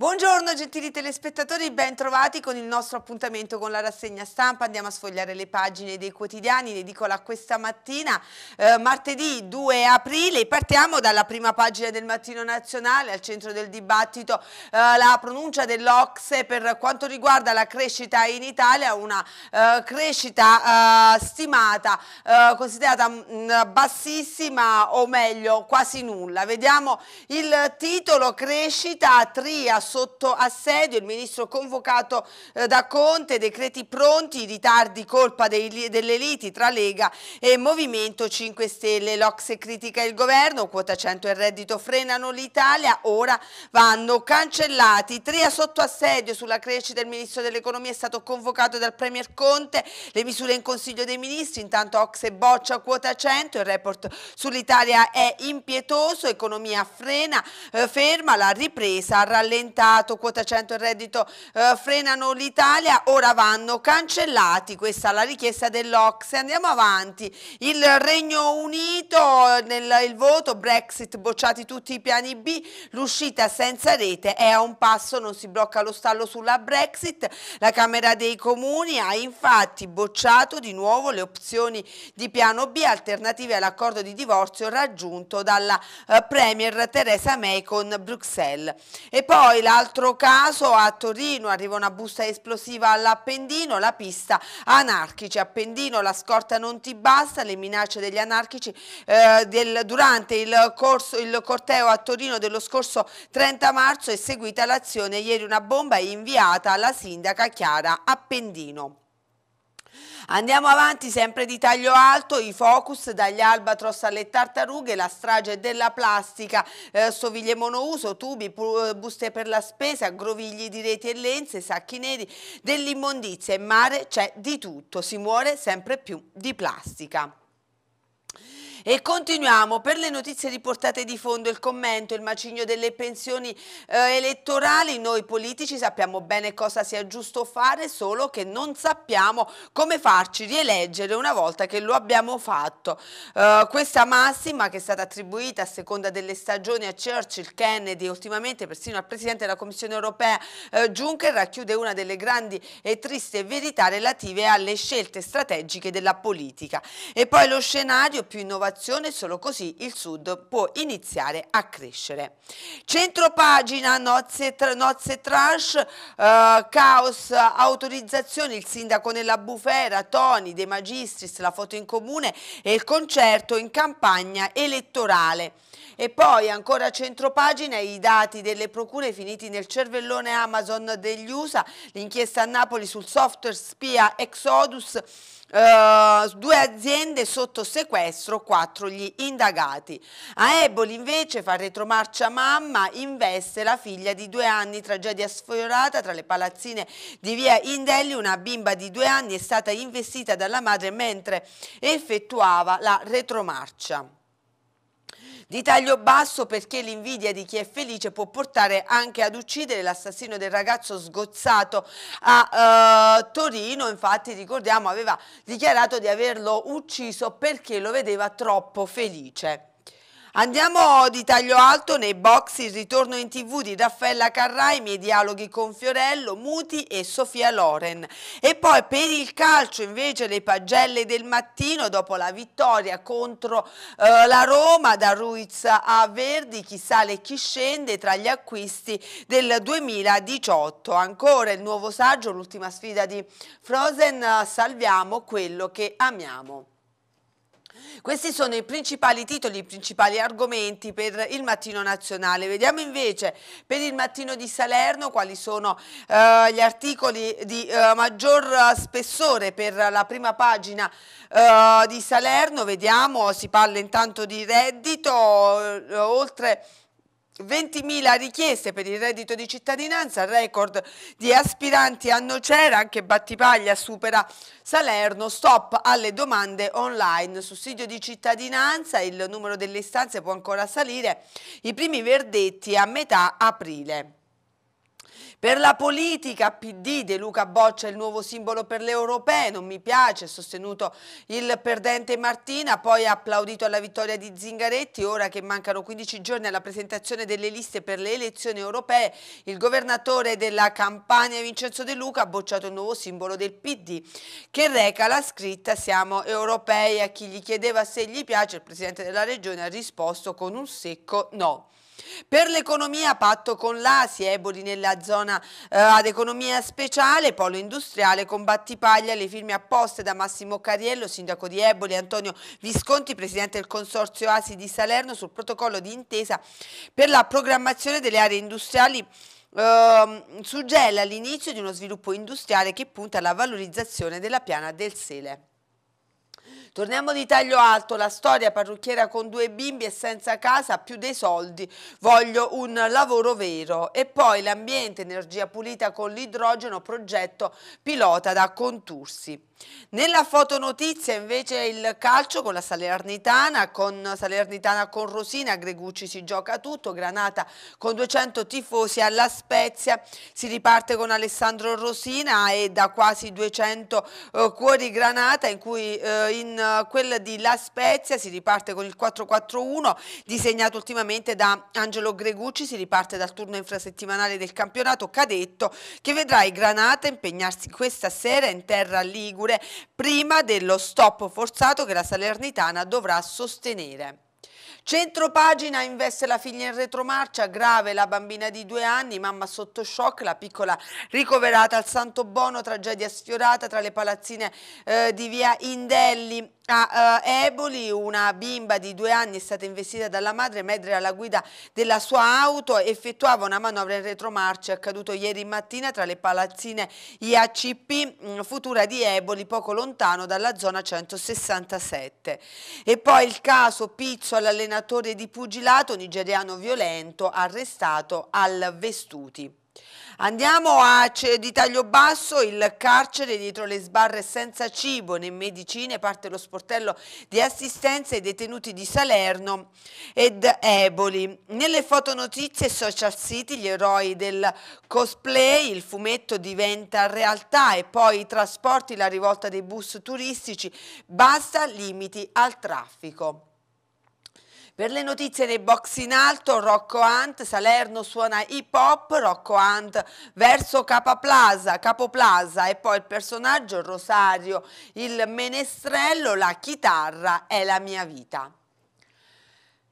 Buongiorno gentili telespettatori, ben trovati con il nostro appuntamento con la rassegna stampa. Andiamo a sfogliare le pagine dei quotidiani, l'edicola questa mattina, eh, martedì 2 aprile. Partiamo dalla prima pagina del Mattino Nazionale, al centro del dibattito eh, la pronuncia dell'Ocse per quanto riguarda la crescita in Italia, una eh, crescita eh, stimata, eh, considerata mh, mm, bassissima o meglio quasi nulla. Vediamo il titolo crescita tria sotto assedio, il ministro convocato eh, da Conte, decreti pronti, ritardi colpa dei, delle liti tra Lega e Movimento 5 Stelle. L'Ocse critica il governo, quota 100 e reddito frenano l'Italia, ora vanno cancellati. Tria sotto assedio sulla crescita, il ministro dell'economia è stato convocato dal Premier Conte, le misure in Consiglio dei Ministri, intanto Ocse boccia quota 100, il report sull'Italia è impietoso, economia frena, eh, ferma, la ripresa rallenta aumentato, quota 100 il reddito eh, frenano l'Italia, ora vanno cancellati, questa è la richiesta dell'Ox. Andiamo avanti, il Regno Unito nel voto, Brexit bocciati tutti i piani B, l'uscita senza rete è a un passo, non si blocca lo stallo sulla Brexit, la Camera dei Comuni ha infatti bocciato di nuovo le opzioni di piano B alternative all'accordo di divorzio raggiunto dalla eh, Premier Theresa May con Bruxelles. E poi la L'altro caso a Torino arriva una busta esplosiva all'Appendino, la pista anarchici. Appendino la scorta non ti basta, le minacce degli anarchici eh, del, durante il, corso, il corteo a Torino dello scorso 30 marzo è seguita l'azione ieri una bomba inviata alla sindaca Chiara Appendino. Andiamo avanti sempre di taglio alto, i focus dagli albatros alle tartarughe, la strage della plastica, eh, stoviglie monouso, tubi, eh, buste per la spesa, grovigli di reti e lenze, sacchi neri, dell'immondizia, in mare c'è di tutto, si muore sempre più di plastica. E continuiamo per le notizie riportate di fondo, il commento, il macigno delle pensioni eh, elettorali. Noi politici sappiamo bene cosa sia giusto fare, solo che non sappiamo come farci rieleggere una volta che lo abbiamo fatto. Eh, questa massima che è stata attribuita a seconda delle stagioni a Churchill, Kennedy e ultimamente persino al Presidente della Commissione europea eh, Juncker racchiude una delle grandi e triste verità relative alle scelte strategiche della politica. E poi lo scenario più innovativo situazione, solo così il Sud può iniziare a crescere. Centro pagina, nozze, tra, nozze trash, eh, caos, autorizzazioni, il sindaco nella bufera, Toni, De Magistris, la foto in comune e il concerto in campagna elettorale. E poi ancora a centropagina i dati delle procure finiti nel cervellone Amazon degli USA, l'inchiesta a Napoli sul software spia Exodus, Uh, due aziende sotto sequestro, quattro gli indagati. A Eboli invece fa retromarcia mamma, investe la figlia di due anni, tragedia sfiorata tra le palazzine di via Indelli, una bimba di due anni è stata investita dalla madre mentre effettuava la retromarcia. Di taglio basso perché l'invidia di chi è felice può portare anche ad uccidere l'assassino del ragazzo sgozzato a eh, Torino, infatti ricordiamo aveva dichiarato di averlo ucciso perché lo vedeva troppo felice. Andiamo di taglio alto nei box il ritorno in tv di Raffaella Carrai, i miei dialoghi con Fiorello, Muti e Sofia Loren. E poi per il calcio invece le pagelle del mattino dopo la vittoria contro eh, la Roma da Ruiz a Verdi, chi sale e chi scende tra gli acquisti del 2018. Ancora il nuovo saggio, l'ultima sfida di Frozen, salviamo quello che amiamo. Questi sono i principali titoli, i principali argomenti per il mattino nazionale. Vediamo invece per il mattino di Salerno quali sono eh, gli articoli di eh, maggior spessore per la prima pagina eh, di Salerno. Vediamo, si parla intanto di reddito, eh, oltre 20.000 richieste per il reddito di cittadinanza, record di aspiranti a Nocera, anche Battipaglia supera Salerno, stop alle domande online, sussidio di cittadinanza, il numero delle istanze può ancora salire, i primi verdetti a metà aprile. Per la politica PD De Luca boccia il nuovo simbolo per le europee, non mi piace, ha sostenuto il perdente Martina, poi ha applaudito alla vittoria di Zingaretti, ora che mancano 15 giorni alla presentazione delle liste per le elezioni europee, il governatore della Campania Vincenzo De Luca ha bocciato il nuovo simbolo del PD che reca la scritta siamo europei, a chi gli chiedeva se gli piace il presidente della regione ha risposto con un secco no. Per l'economia patto con l'Asia, Eboli nella zona eh, ad economia speciale, polo industriale con Battipaglia, le firme apposte da Massimo Cariello, sindaco di Eboli, Antonio Visconti, presidente del Consorzio Asi di Salerno sul protocollo di intesa per la programmazione delle aree industriali eh, su gel di uno sviluppo industriale che punta alla valorizzazione della piana del Sele. Torniamo di taglio alto, la storia parrucchiera con due bimbi e senza casa, più dei soldi, voglio un lavoro vero. E poi l'ambiente, energia pulita con l'idrogeno, progetto pilota da Contursi. Nella fotonotizia invece il calcio con la Salernitana, con Salernitana con Rosina, Gregucci si gioca tutto, Granata con 200 tifosi alla Spezia, si riparte con Alessandro Rosina e da quasi 200 eh, cuori Granata in cui eh, in eh, quella di La Spezia, si riparte con il 4-4-1 disegnato ultimamente da Angelo Gregucci, si riparte dal turno infrasettimanale del campionato cadetto che vedrà i Granata impegnarsi questa sera in terra ligure prima dello stop forzato che la Salernitana dovrà sostenere. Centropagina investe la figlia in retromarcia, grave la bambina di due anni, mamma sotto shock, la piccola ricoverata al Santo Bono, tragedia sfiorata tra le palazzine eh, di via Indelli a eh, Eboli, una bimba di due anni è stata investita dalla madre mentre alla guida della sua auto effettuava una manovra in retromarcia, accaduto ieri mattina tra le palazzine IACP mm, Futura di Eboli, poco lontano dalla zona 167. E poi il caso Pizzo all'allenatore allenatore di pugilato nigeriano violento arrestato al Vestuti. Andiamo a di taglio basso, il carcere dietro le sbarre senza cibo né medicine, parte lo sportello di assistenza ai detenuti di Salerno ed Eboli. Nelle fotonotizie social city gli eroi del cosplay, il fumetto diventa realtà e poi i trasporti, la rivolta dei bus turistici, basta limiti al traffico. Per le notizie dei box in alto, Rocco Hunt, Salerno suona hip hop, Rocco Hunt verso Capo Plaza e poi il personaggio Rosario, il menestrello, la chitarra è la mia vita.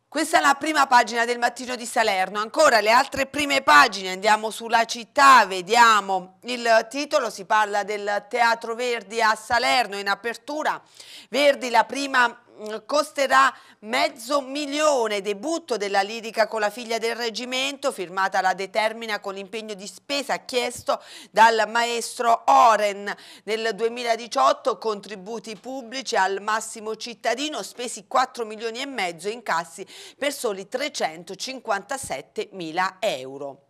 Questa è la prima pagina del mattino di Salerno, ancora le altre prime pagine, andiamo sulla città, vediamo il titolo, si parla del Teatro Verdi a Salerno in apertura, Verdi la prima costerà mezzo milione, debutto della lirica con la figlia del reggimento, firmata la determina con l'impegno di spesa chiesto dal maestro Oren. Nel 2018 contributi pubblici al massimo cittadino, spesi 4 milioni e mezzo, incassi per soli 357 mila euro.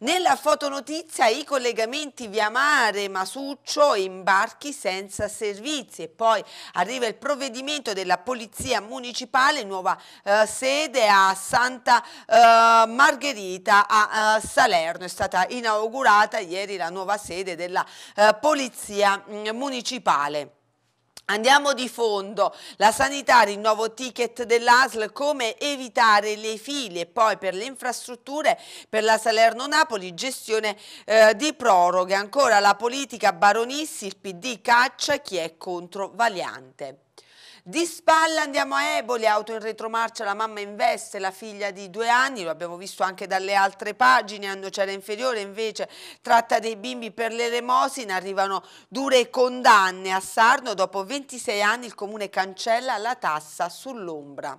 Nella fotonotizia i collegamenti via mare Masuccio imbarchi senza servizi e poi arriva il provvedimento della Polizia Municipale, nuova eh, sede a Santa eh, Margherita a eh, Salerno. È stata inaugurata ieri la nuova sede della eh, Polizia mm, Municipale. Andiamo di fondo, la sanità, il nuovo ticket dell'ASL, come evitare le file, e poi per le infrastrutture, per la Salerno-Napoli, gestione eh, di proroghe, ancora la politica Baronissi, il PD caccia chi è contro Valiante. Di spalla andiamo a Eboli, auto in retromarcia, la mamma investe la figlia di due anni, lo abbiamo visto anche dalle altre pagine, a Nocera Inferiore invece tratta dei bimbi per l'elemosina, arrivano dure condanne a Sarno, dopo 26 anni il comune cancella la tassa sull'ombra.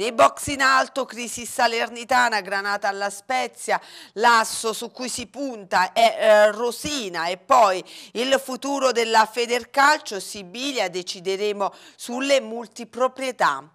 Nei box in alto crisi salernitana, granata alla Spezia, l'asso su cui si punta è eh, Rosina e poi il futuro della Federcalcio, Sibilia, decideremo sulle multiproprietà.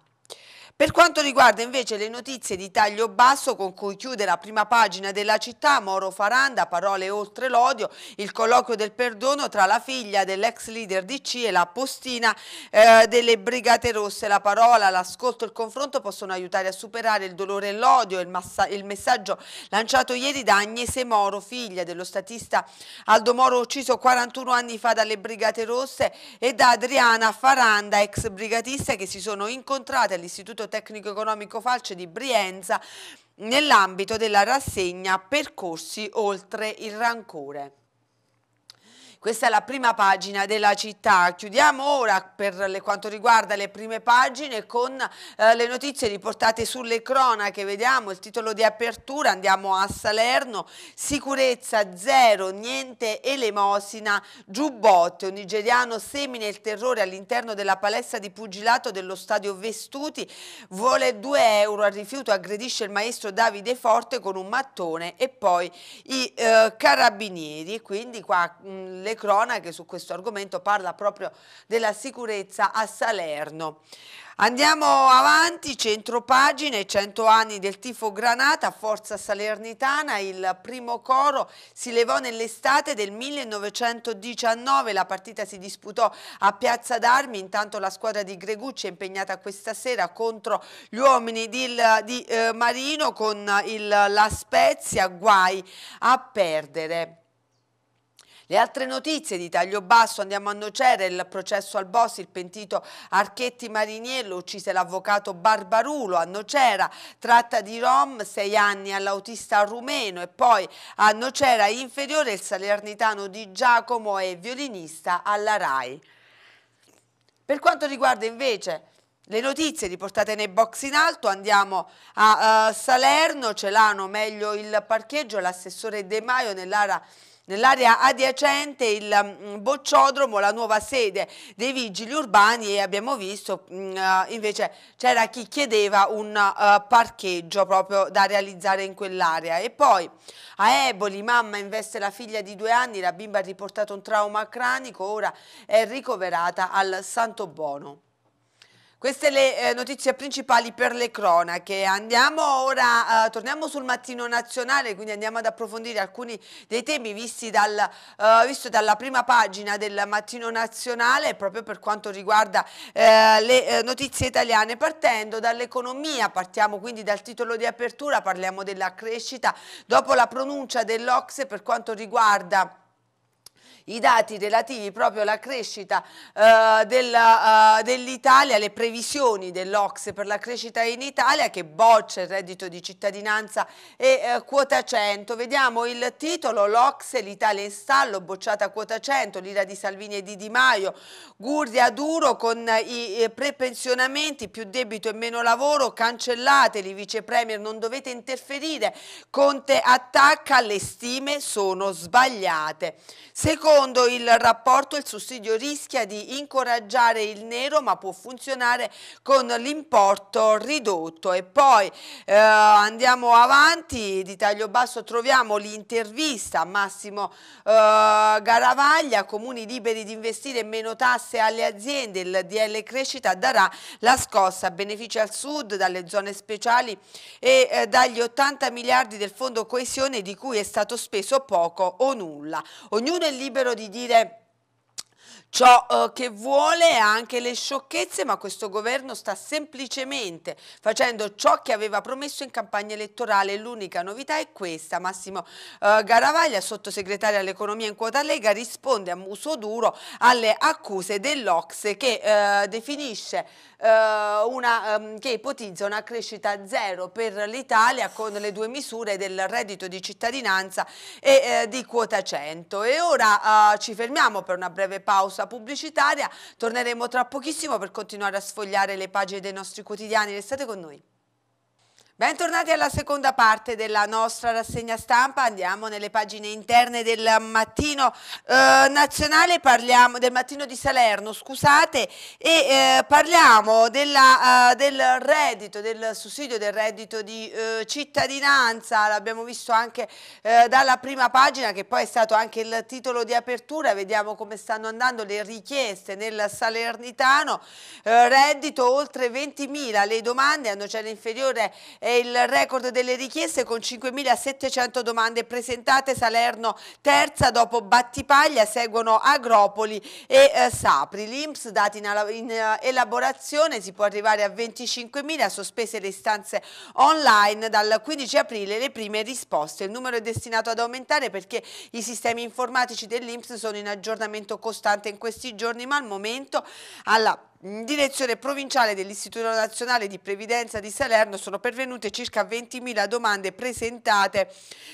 Per quanto riguarda invece le notizie di taglio basso con cui chiude la prima pagina della città, Moro Faranda, parole oltre l'odio, il colloquio del perdono tra la figlia dell'ex leader DC e la postina eh, delle Brigate Rosse. La parola, l'ascolto e il confronto possono aiutare a superare il dolore e l'odio, il, il messaggio lanciato ieri da Agnese Moro, figlia dello statista Aldo Moro ucciso 41 anni fa dalle Brigate Rosse e da Adriana Faranda, ex brigatista che si sono incontrate all'Istituto Liceo Tecnico Economico Falce di Brienza nell'ambito della rassegna Percorsi oltre il rancore. Questa è la prima pagina della città. Chiudiamo ora per quanto riguarda le prime pagine con eh, le notizie riportate sulle cronache. Vediamo il titolo di apertura, andiamo a Salerno. Sicurezza zero, niente elemosina. Giubbotte, un nigeriano semina il terrore all'interno della palestra di pugilato dello stadio Vestuti. Vuole 2 euro al rifiuto, aggredisce il maestro Davide Forte con un mattone e poi i eh, carabinieri. Quindi qua mh, mm, le cronache su questo argomento parla proprio della sicurezza a Salerno. Andiamo avanti, centro pagine, 100 anni del tifo Granata, Forza Salernitana, il primo coro si levò nell'estate del 1919, la partita si disputò a Piazza d'Armi, intanto la squadra di Gregucci è impegnata questa sera contro gli uomini di, di eh, Marino con il, la Spezia, guai a perdere. Le altre notizie di taglio basso, andiamo a Nocere, il processo al boss, il pentito Archetti Mariniello uccise l'avvocato Barbarulo a Nocera, tratta di Rom, sei anni all'autista rumeno e poi a Nocera inferiore il salernitano di Giacomo e violinista alla RAI. Per quanto riguarda invece le notizie riportate nei box in alto, andiamo a uh, Salerno, Celano meglio il parcheggio, l'assessore De Maio nell'area Nell'area adiacente il mm, bocciodromo, la nuova sede dei vigili urbani e abbiamo visto mm, eh, invece c'era chi chiedeva un eh, parcheggio proprio da realizzare in quell'area. E poi a Eboli mamma investe la figlia di due anni, la bimba ha riportato un trauma cranico, ora è ricoverata al Santo Bono. Queste le eh, notizie principali per le cronache. Andiamo ora, eh, torniamo sul mattino nazionale, quindi andiamo ad approfondire alcuni dei temi visti dal, eh, visto dalla prima pagina del mattino nazionale, proprio per quanto riguarda eh, le eh, notizie italiane, partendo dall'economia. Partiamo quindi dal titolo di apertura, parliamo della crescita dopo la pronuncia dell'Ocse per quanto riguarda i dati relativi proprio alla crescita eh, eh dell'Italia, dell le previsioni dell'Ox per la crescita in Italia che boccia il reddito di cittadinanza e eh, quota 100. Vediamo il titolo, l'Ocse, l'Italia in stallo, bocciata quota 100, l'ira di Salvini e di Di Maio, Gurdia duro con i prepensionamenti, più debito e meno lavoro, cancellateli, vice premier, non dovete interferire. Conte attacca, le stime sono sbagliate. Secondo Secondo il rapporto il sussidio rischia di incoraggiare il nero ma può funzionare con l'importo ridotto. E poi eh, andiamo avanti, di taglio basso troviamo l'intervista Massimo eh, Garavaglia, comuni liberi di investire meno tasse alle aziende, il DL Crescita darà la scossa, benefici al sud dalle zone speciali e eh, dagli 80 miliardi del fondo coesione di cui è stato speso poco o nulla. Ognuno è libero di dire ciò eh, che vuole e anche le sciocchezze, ma questo governo sta semplicemente facendo ciò che aveva promesso in campagna elettorale. L'unica novità è questa. Massimo eh, Garavaglia, sottosegretario all'economia in quota Lega, risponde a muso duro alle accuse dell'Ox che eh, definisce eh, una, ehm, che ipotizza una crescita zero per l'Italia con le due misure del reddito di cittadinanza e eh, di quota 100. E ora eh, ci fermiamo per una breve pausa pausa pubblicitaria, torneremo tra pochissimo per continuare a sfogliare le pagine dei nostri quotidiani, restate con noi. Bentornati alla seconda parte della nostra rassegna stampa, andiamo nelle pagine interne del mattino eh, nazionale, parliamo del mattino di Salerno, scusate, e eh, parliamo della, eh, del reddito, del sussidio del reddito di eh, cittadinanza, l'abbiamo visto anche eh, dalla prima pagina che poi è stato anche il titolo di apertura, vediamo come stanno andando le richieste nel Salernitano, eh, reddito oltre 20.000, le domande hanno cioè l'inferiore è il record delle richieste con 5.700 domande presentate, Salerno terza dopo Battipaglia, seguono Agropoli e eh, Sapri. L'Inps dati in, in uh, elaborazione si può arrivare a 25.000, sospese le istanze online dal 15 aprile le prime risposte. Il numero è destinato ad aumentare perché i sistemi informatici dell'Inps sono in aggiornamento costante in questi giorni, ma al momento alla direzione provinciale dell'Istituto Nazionale di Previdenza di Salerno sono pervenute circa 20.000 domande presentate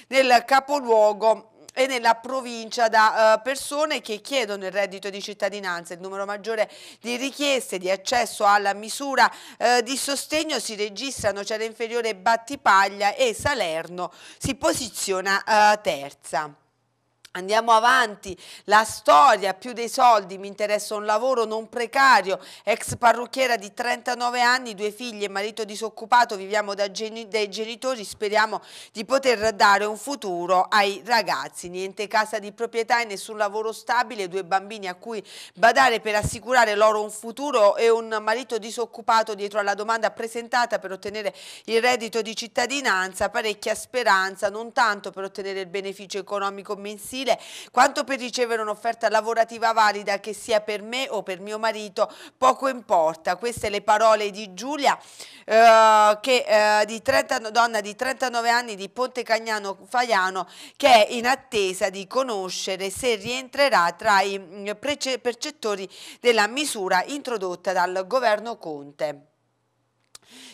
nel capoluogo e nella provincia da eh, persone che chiedono il reddito di cittadinanza. Il numero maggiore di richieste di accesso alla misura eh, di sostegno si registrano Ciara Inferiore, Battipaglia e Salerno si posiziona eh, terza. Andiamo avanti, la storia più dei soldi, mi interessa un lavoro non precario, ex parrucchiera di 39 anni, due figlie, marito disoccupato, viviamo da geni dai genitori, speriamo di poter dare un futuro ai ragazzi, niente casa di proprietà e nessun lavoro stabile, due bambini a cui badare per assicurare loro un futuro e un marito disoccupato dietro alla domanda presentata per ottenere il reddito di cittadinanza, parecchia speranza, non tanto per ottenere il beneficio economico mensile, mensile, quanto per ricevere un'offerta lavorativa valida che sia per me o per mio marito, poco importa. Queste le parole di Giulia, eh, che, eh, di 30, donna di 39 anni di Ponte Cagnano Faiano, che è in attesa di conoscere se rientrerà tra i mm, percettori della misura introdotta dal governo Conte.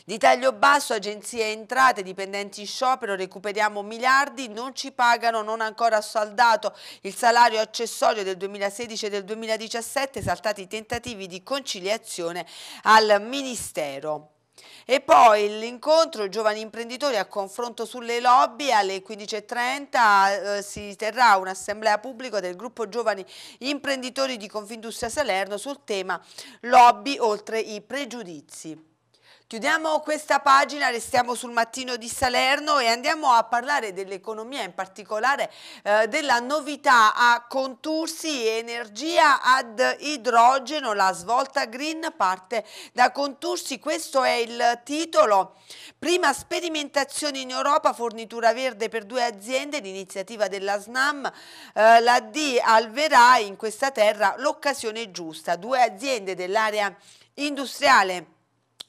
Di taglio basso, agenzie entrate, dipendenti in sciopero, recuperiamo miliardi, non ci pagano, non ancora saldato il salario accessorio del 2016 e del 2017, saltati i tentativi di conciliazione al Ministero. E poi l'incontro giovani imprenditori a confronto sulle lobby alle 15.30 eh, si terrà un'assemblea pubblica del gruppo giovani imprenditori di Confindustria Salerno sul tema lobby oltre i pregiudizi. Chiudiamo questa pagina, restiamo sul mattino di Salerno e andiamo a parlare dell'economia, in particolare eh, della novità a Contursi Energia ad idrogeno, la svolta green parte da Contursi, questo è il titolo. Prima sperimentazione in Europa, fornitura verde per due aziende, l'iniziativa della SNAM, eh, la D alverà in questa terra l'occasione giusta. Due aziende dell'area industriale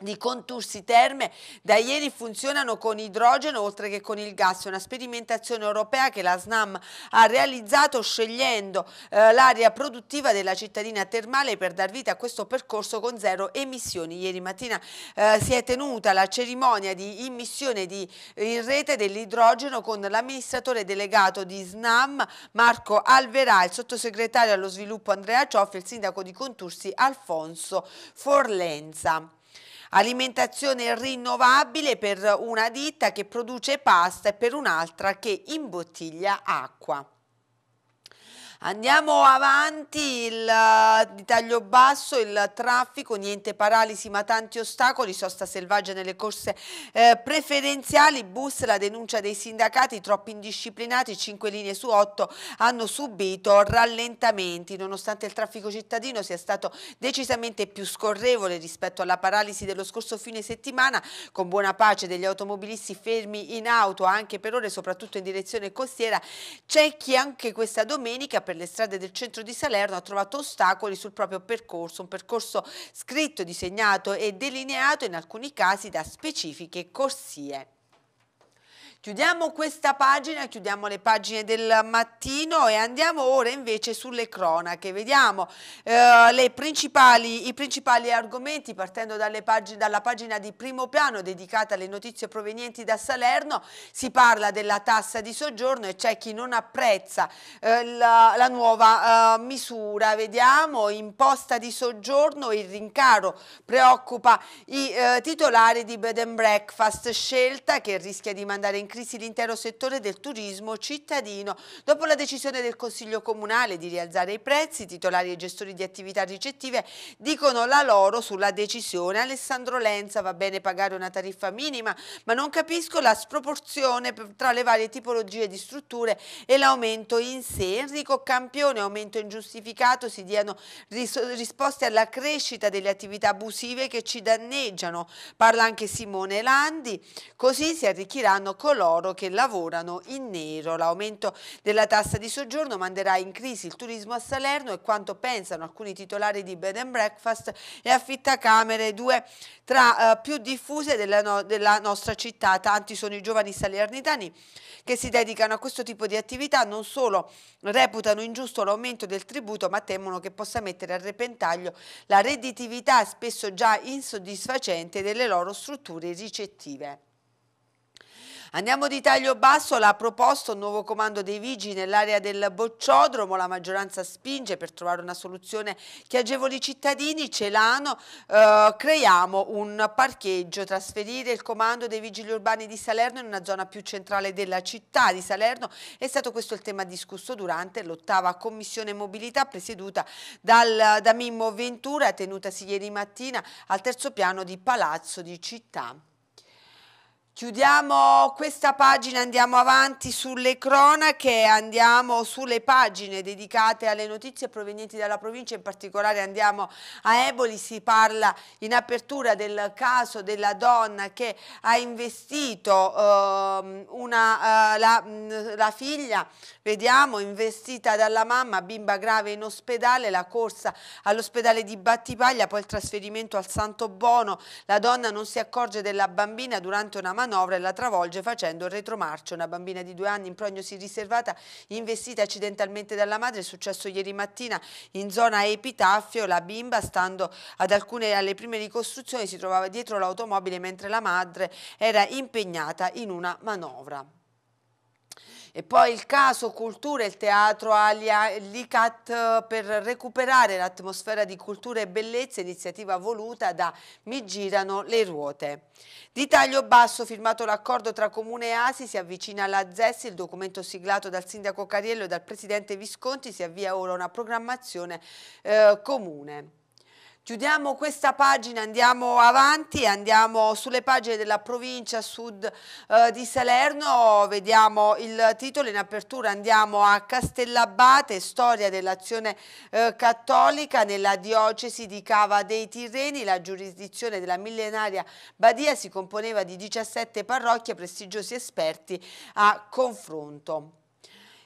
di Contursi Terme da ieri funzionano con idrogeno oltre che con il gas, una sperimentazione europea che la SNAM ha realizzato scegliendo eh, l'area produttiva della cittadina termale per dar vita a questo percorso con zero emissioni. Ieri mattina eh, si è tenuta la cerimonia di immissione di, in rete dell'idrogeno con l'amministratore delegato di SNAM Marco Alverà, il sottosegretario allo sviluppo Andrea Cioffi e il sindaco di Contursi Alfonso Forlenza. Alimentazione rinnovabile per una ditta che produce pasta e per un'altra che imbottiglia acqua. Andiamo avanti, il, eh, di taglio basso, il traffico, niente paralisi ma tanti ostacoli, sosta selvaggia nelle corse eh, preferenziali, bus, la denuncia dei sindacati, troppi indisciplinati, 5 linee su 8 hanno subito rallentamenti, nonostante il traffico cittadino sia stato decisamente più scorrevole rispetto alla paralisi dello scorso fine settimana, con buona pace degli automobilisti fermi in auto anche per ore, soprattutto in direzione costiera, c'è chi anche questa domenica per le strade del centro di Salerno ha trovato ostacoli sul proprio percorso, un percorso scritto, disegnato e delineato in alcuni casi da specifiche corsie. Chiudiamo questa pagina, chiudiamo le pagine del mattino e andiamo ora invece sulle cronache. Vediamo eh, principali, i principali argomenti partendo pag dalla pagina di primo piano dedicata alle notizie provenienti da Salerno. Si parla della tassa di soggiorno e c'è chi non apprezza eh, la, la, nuova eh, misura. Vediamo imposta di soggiorno, il rincaro preoccupa i eh, titolari di bed and breakfast scelta che rischia di mandare in crisi l'intero settore del turismo cittadino. Dopo la decisione del Consiglio Comunale di rialzare i prezzi, titolari e gestori di attività ricettive dicono la loro sulla decisione. Alessandro Lenza va bene pagare una tariffa minima, ma non capisco la sproporzione tra le varie tipologie di strutture e l'aumento in sé. Enrico Campione, aumento ingiustificato, si diano risposte alla crescita delle attività abusive che ci danneggiano. Parla anche Simone Landi, così si arricchiranno coloro coloro che lavorano in nero. L'aumento della tassa di soggiorno manderà in crisi il turismo a Salerno e quanto pensano alcuni titolari di bed and breakfast e affittacamere, due tra uh, più diffuse della, no della nostra città. Tanti sono i giovani salernitani che si dedicano a questo tipo di attività, non solo reputano ingiusto l'aumento del tributo, ma temono che possa mettere a repentaglio la redditività spesso già insoddisfacente delle loro strutture ricettive. Andiamo di taglio basso, l'ha proposto un nuovo comando dei vigili nell'area del Bocciodromo, la maggioranza spinge per trovare una soluzione che agevoli i cittadini, Celano, eh, creiamo un parcheggio, trasferire il comando dei vigili urbani di Salerno in una zona più centrale della città di Salerno, è stato questo il tema discusso durante l'ottava commissione mobilità presieduta dal, da Mimmo Ventura tenutasi ieri mattina al terzo piano di Palazzo di Città. Chiudiamo questa pagina, andiamo avanti sulle cronache, andiamo sulle pagine dedicate alle notizie provenienti dalla provincia, in particolare andiamo a Eboli, si parla in apertura del caso della donna che ha investito eh, una, eh, la, mm, la, figlia, vediamo, investita dalla mamma, bimba grave in ospedale, la corsa all'ospedale di Battipaglia, poi il trasferimento al Santo Bono, la donna non si accorge della bambina durante una manovra manovra e la travolge facendo retromarcio. Una bambina di due anni in prognosi riservata, investita accidentalmente dalla madre, è successo ieri mattina in zona Epitaffio. La bimba, stando ad alcune alle prime ricostruzioni, si trovava dietro l'automobile mentre la madre era impegnata in una manovra. E poi il caso Cultura e il Teatro Alia Licat eh, per recuperare l'atmosfera di cultura e bellezza, iniziativa voluta da Mi girano le ruote. Di taglio basso, firmato l'accordo tra Comune e ASI, si avvicina alla ZES, il documento siglato dal sindaco Cariello e dal presidente Visconti si avvia ora una programmazione eh, comune. Chiudiamo questa pagina, andiamo avanti, andiamo sulle pagine della provincia sud eh, di Salerno, vediamo il titolo in apertura, andiamo a Castellabate, storia dell'azione eh, cattolica nella diocesi di Cava dei Tirreni, la giurisdizione della millenaria Badia si componeva di 17 parrocchie, prestigiosi esperti a confronto.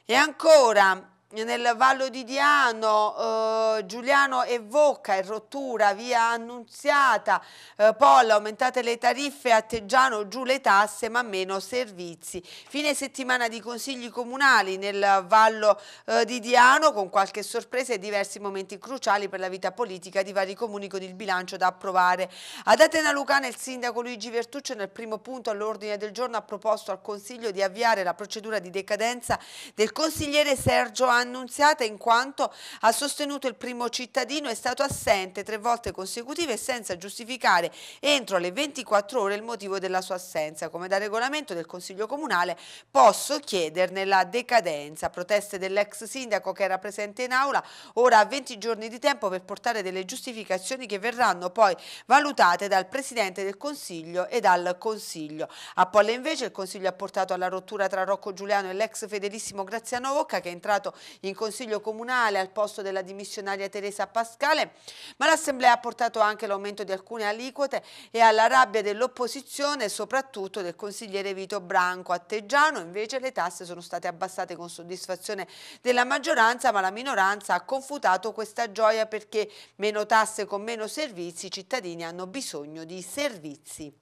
E ancora nel Vallo di Diano, eh, Giuliano e Vocca in rottura, via Annunziata, eh, Polla aumentate le tariffe, a Teggiano giù le tasse ma meno servizi. Fine settimana di consigli comunali nel Vallo eh, di Diano con qualche sorpresa e diversi momenti cruciali per la vita politica di vari comuni con il bilancio da approvare. Ad Atena Lucana il sindaco Luigi Vertuccio nel primo punto all'ordine del giorno ha proposto al Consiglio di avviare la procedura di decadenza del consigliere Sergio Andrea annunziata in quanto ha sostenuto il primo cittadino è stato assente tre volte consecutive senza giustificare entro le 24 ore il motivo della sua assenza. Come da regolamento del Consiglio Comunale posso chiederne la decadenza. Proteste dell'ex sindaco che era presente in aula, ora ha 20 giorni di tempo per portare delle giustificazioni che verranno poi valutate dal Presidente del Consiglio e dal Consiglio. A Polle invece il Consiglio ha portato alla rottura tra Rocco Giuliano e l'ex fedelissimo Graziano Vocca che è entrato in Consiglio Comunale al posto della dimissionaria Teresa Pascale, ma l'Assemblea ha portato anche l'aumento di alcune aliquote e alla rabbia dell'opposizione, soprattutto del consigliere Vito Branco. A Teggiano invece le tasse sono state abbassate con soddisfazione della maggioranza, ma la minoranza ha confutato questa gioia perché meno tasse con meno servizi, i cittadini hanno bisogno di servizi.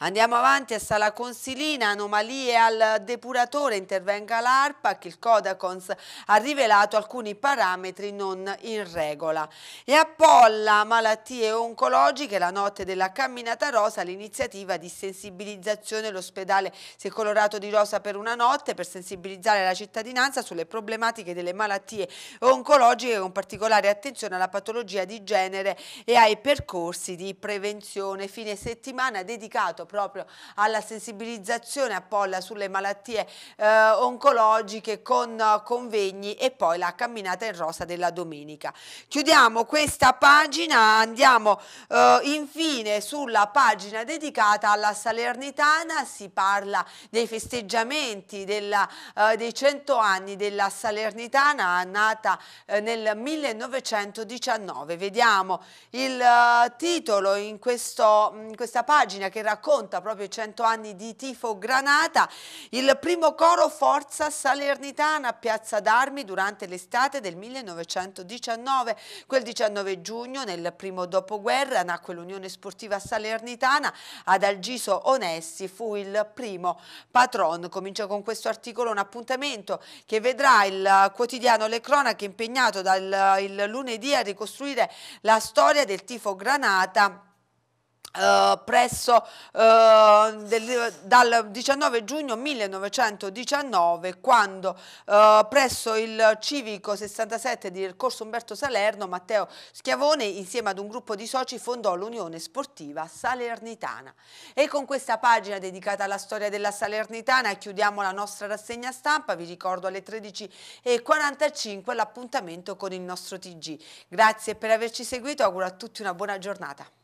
Andiamo avanti a Sala Consilina, anomalie al depuratore, intervenga l'ARPA che il Codacons ha rivelato alcuni parametri non in regola. E a Polla, malattie oncologiche, la notte della camminata rosa, l'iniziativa di sensibilizzazione l'ospedale si è colorato di rosa per una notte per sensibilizzare la cittadinanza sulle problematiche delle malattie oncologiche con particolare attenzione alla patologia di genere e ai percorsi di prevenzione. Fine settimana dedicato proprio alla sensibilizzazione a Polla sulle malattie eh, oncologiche con eh, convegni e poi la camminata in rosa della domenica. Chiudiamo questa pagina, andiamo eh, infine sulla pagina dedicata alla Salernitana, si parla dei festeggiamenti della, eh, dei 100 anni della Salernitana nata eh, nel 1919. Vediamo il eh, titolo in, questo, in questa pagina che racconta racconta proprio i 100 anni di tifo Granata, il primo coro Forza Salernitana a Piazza d'Armi durante l'estate del 1919. Quel 19 giugno, nel primo dopoguerra, nacque l'Unione Sportiva Salernitana, ad Algiso Onessi fu il primo patron. Comincia con questo articolo un appuntamento che vedrà il quotidiano Le Cronache impegnato dal lunedì a ricostruire la storia del tifo Granata eh, presso uh, del, dal 19 giugno 1919 quando uh, presso il civico 67 di corso Umberto Salerno Matteo Schiavone insieme ad un gruppo di soci fondò l'Unione Sportiva Salernitana e con questa pagina dedicata alla storia della Salernitana chiudiamo la nostra rassegna stampa vi ricordo alle 13.45 l'appuntamento con il nostro TG grazie per averci seguito auguro a tutti una buona giornata